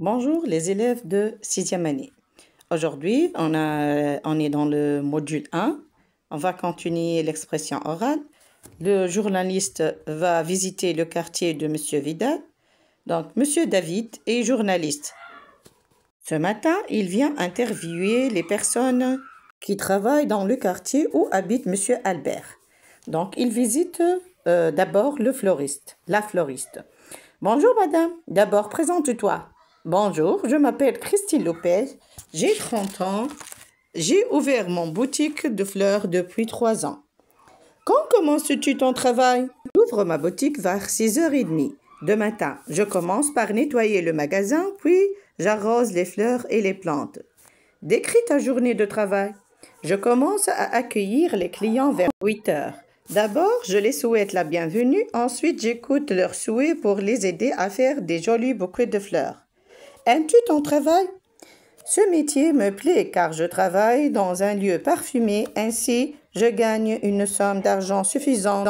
Bonjour les élèves de sixième année. Aujourd'hui, on, est dans le module 1. On va continuer l'expression orale. Le journaliste va visiter le quartier de M. Vidal. Donc, M. David est journaliste. Ce matin, il vient interviewer les personnes qui travaillent dans le quartier où habite M. Albert. Donc, il visite euh, d'abord le floriste, la floriste. Bonjour madame, d'abord présente-toi. Bonjour, je m'appelle Christine Lopez, j'ai 30 ans, j'ai ouvert mon boutique de fleurs depuis 3 ans. Quand commences-tu ton travail J'ouvre ma boutique vers 6h30 de matin. Je commence par nettoyer le magasin, puis j'arrose les fleurs et les plantes. Décris ta journée de travail. Je commence à accueillir les clients vers 8 h D'abord, je les souhaite la bienvenue, ensuite j'écoute leurs souhaits pour les aider à faire des jolis bouquets de fleurs. Aimes-tu ton travail Ce métier me plaît car je travaille dans un lieu parfumé, ainsi je gagne une somme d'argent suffisante.